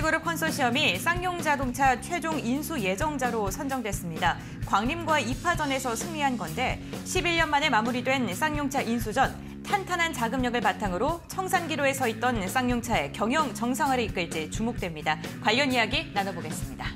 LG그룹 컨소시엄이 쌍용자동차 최종 인수 예정자로 선정됐습니다. 광림과 2파전에서 승리한 건데 11년 만에 마무리된 쌍용차 인수전 탄탄한 자금력을 바탕으로 청산기로에 서 있던 쌍용차의 경영 정상화를 이끌지 주목됩니다. 관련 이야기 나눠보겠습니다.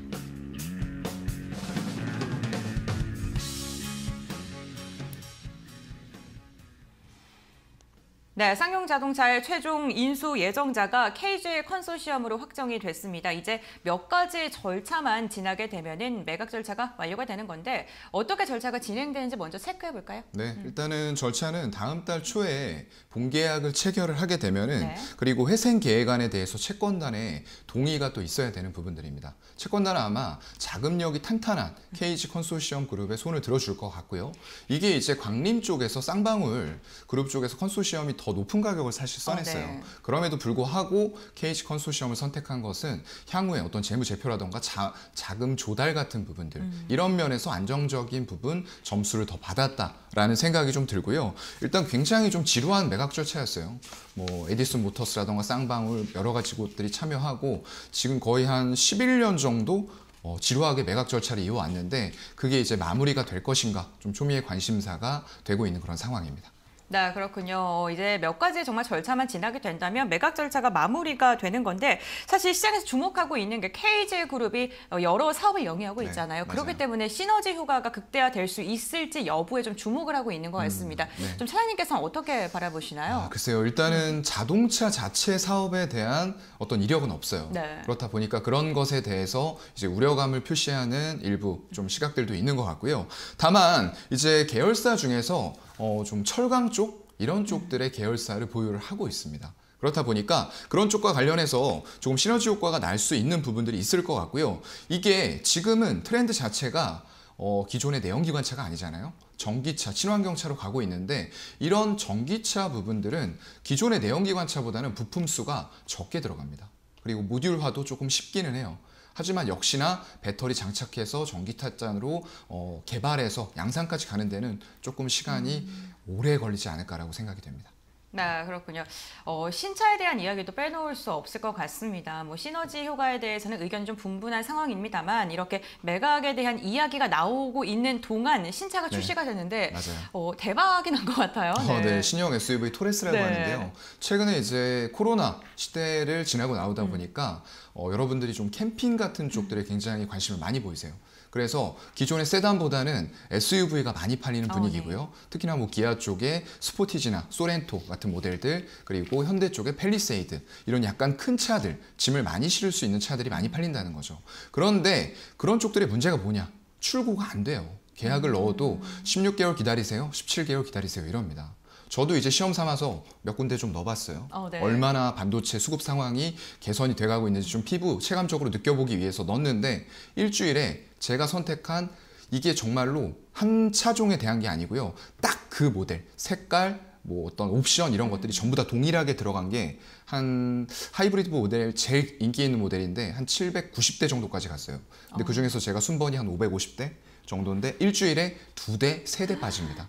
네, 쌍용자동차의 최종 인수 예정자가 KGL 컨소시엄으로 확정이 됐습니다. 이제 몇 가지 절차만 지나게 되면은 매각 절차가 완료가 되는 건데 어떻게 절차가 진행되는지 먼저 체크해 볼까요? 네, 음. 일단은 절차는 다음 달 초에 본계약을 체결을 하게 되면은 네. 그리고 회생 계획안에 대해서 채권단의 동의가 또 있어야 되는 부분들입니다. 채권단은 아마 자금력이 탄탄한 KG 컨소시엄 그룹에 손을 들어줄 것 같고요. 이게 이제 광림 쪽에서 쌍방울 그룹 쪽에서 컨소시엄이 더더 높은 가격을 사실 아, 써냈어요. 아, 네. 그럼에도 불구하고 KH 컨소시엄을 선택한 것은 향후에 어떤 재무 제표라던가 자, 자금 조달 같은 부분들 음. 이런 면에서 안정적인 부분 점수를 더 받았다라는 생각이 좀 들고요. 일단 굉장히 좀 지루한 매각 절차였어요. 뭐 에디슨 모터스라던가 쌍방울 여러 가지 곳들이 참여하고 지금 거의 한 11년 정도 어, 지루하게 매각 절차를 이어왔는데 그게 이제 마무리가 될 것인가 좀 초미의 관심사가 되고 있는 그런 상황입니다. 네, 그렇군요. 어, 이제 몇 가지 정말 절차만 지나게 된다면 매각 절차가 마무리가 되는 건데 사실 시장에서 주목하고 있는 게 KJ 그룹이 어, 여러 사업을 영위하고 네, 있잖아요. 네, 그렇기 때문에 시너지 효과가 극대화될 수 있을지 여부에 좀 주목을 하고 있는 것 음, 같습니다. 음, 네. 좀 차장님께서는 어떻게 바라보시나요? 아, 글쎄요. 일단은 음. 자동차 자체 사업에 대한 어떤 이력은 없어요. 네. 그렇다 보니까 그런 것에 대해서 이제 우려감을 표시하는 일부 좀 시각들도 있는 것 같고요. 다만 이제 계열사 중에서 어, 좀 철강 쪽 이런 쪽들의 계열사를 보유를 하고 있습니다. 그렇다 보니까 그런 쪽과 관련해서 조금 시너지 효과가 날 수 있는 부분들이 있을 것 같고요. 이게 지금은 트렌드 자체가 어, 기존의 내연기관차가 아니잖아요. 전기차, 친환경차로 가고 있는데 이런 전기차 부분들은 기존의 내연기관차보다는 부품 수가 적게 들어갑니다. 그리고 모듈화도 조금 쉽기는 해요. 하지만 역시나 배터리 장착해서 전기탈잔으로 어, 개발해서 양산까지 가는 데는 조금 시간이 음. 오래 걸리지 않을까라고 생각이 됩니다. 네, 그렇군요. 어, 신차에 대한 이야기도 빼놓을 수 없을 것 같습니다. 뭐 시너지 효과에 대해서는 의견이 좀 분분한 상황입니다만 이렇게 매각에 대한 이야기가 나오고 있는 동안 신차가 네. 출시가 됐는데 어, 대박이 난 것 같아요. 네. 어, 네. 네. 신형 SUV 토레스라고 네. 하는데요. 최근에 이제 코로나 시대를 지나고 나오다 보니까 어, 여러분들이 좀 캠핑 같은 쪽들에 굉장히 관심을 많이 보이세요. 그래서 기존의 세단보다는 SUV가 많이 팔리는 아, 분위기고요. 어, 네. 특히나 뭐 기아 쪽에 스포티지나 소렌토 같은 모델들 그리고 현대 쪽에 펠리세이드 이런 약간 큰 차들 짐을 많이 실을 수 있는 차들이 많이 팔린다는 거죠. 그런데 그런 쪽들의 문제가 뭐냐? 출고가 안 돼요. 계약을 음. 넣어도 16개월 기다리세요, 17개월 기다리세요 이럽니다. 저도 이제 시험 삼아서 몇 군데 좀 넣어봤어요. 어, 네. 얼마나 반도체 수급 상황이 개선이 돼가고 있는지 좀 피부 체감적으로 느껴보기 위해서 넣었는데 일주일에 제가 선택한 이게 정말로 한 차종에 대한 게 아니고요. 딱 그 모델, 색깔, 뭐 어떤 옵션 이런 것들이 전부 다 동일하게 들어간 게 한 하이브리드 모델 제일 인기 있는 모델인데 한 790대 정도까지 갔어요. 근데 어. 그 중에서 제가 순번이 한 550대 정도인데 일주일에 두 대, 세 대 빠집니다.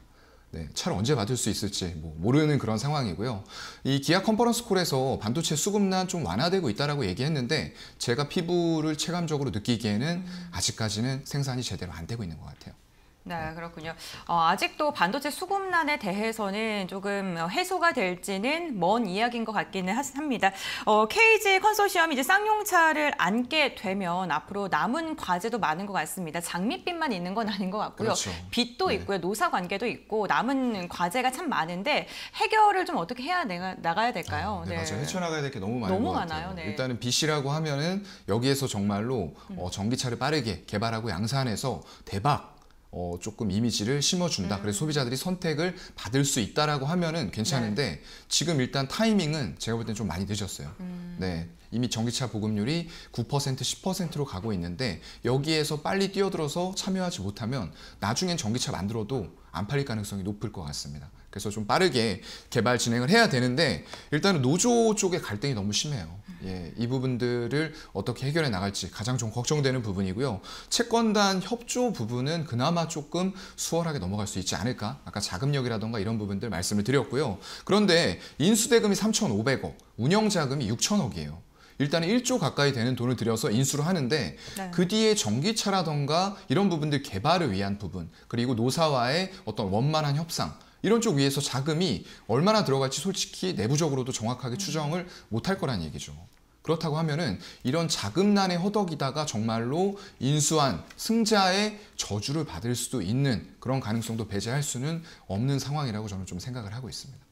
네, 차를 언제 받을 수 있을지 뭐 모르는 그런 상황이고요. 이 기아 컨퍼런스 콜에서 반도체 수급난 좀 완화되고 있다라고 얘기했는데 제가 피부를 체감적으로 느끼기에는 아직까지는 생산이 제대로 안 되고 있는 것 같아요. 네, 네, 그렇군요. 어, 아직도 반도체 수급난에 대해서는 조금 어, 해소가 될지는 먼 이야기인 것 같기는 합니다. 어, KG 컨소시엄이 이제 쌍용차를 안게 되면 앞으로 남은 과제도 많은 것 같습니다. 장밋빛만 있는 건 아닌 것 같고요. 그렇죠. 빚도 네. 있고요. 노사 관계도 있고 남은 과제가 참 많은데 해결을 좀 어떻게 해야 내가, 나가야 될까요? 아, 네, 네. 맞아요. 헤쳐나가야 될 게 너무 많은 너무 많아요. 네. 일단은 빚이라고 하면은 여기에서 정말로 음. 어, 전기차를 빠르게 개발하고 양산해서 대박 어, 조금 이미지를 심어준다. 음. 그래서 소비자들이 선택을 받을 수 있다라고 하면은 괜찮은데 네. 지금 일단 타이밍은 제가 볼 땐 좀 많이 늦었어요. 음. 네. 이미 전기차 보급률이 9% 10%로 가고 있는데 여기에서 빨리 뛰어들어서 참여하지 못하면 나중엔 전기차 만들어도 안 팔릴 가능성이 높을 것 같습니다. 그래서 좀 빠르게 개발 진행을 해야 되는데 일단은 노조 쪽의 갈등이 너무 심해요. 예, 이 부분들을 어떻게 해결해 나갈지 가장 좀 걱정되는 부분이고요. 채권단 협조 부분은 그나마 조금 수월하게 넘어갈 수 있지 않을까? 아까 자금력이라든가 이런 부분들 말씀을 드렸고요. 그런데 인수대금이 3,500억, 운영자금이 6,000억이에요. 일단은 1조 가까이 되는 돈을 들여서 인수를 하는데 네. 그 뒤에 전기차라던가 이런 부분들 개발을 위한 부분 그리고 노사와의 어떤 원만한 협상 이런 쪽 위에서 자금이 얼마나 들어갈지 솔직히 내부적으로도 정확하게 음. 추정을 못할 거란 얘기죠. 그렇다고 하면은 이런 자금난에 허덕이다가 정말로 인수한 승자의 저주를 받을 수도 있는 그런 가능성도 배제할 수는 없는 상황이라고 저는 좀 생각을 하고 있습니다.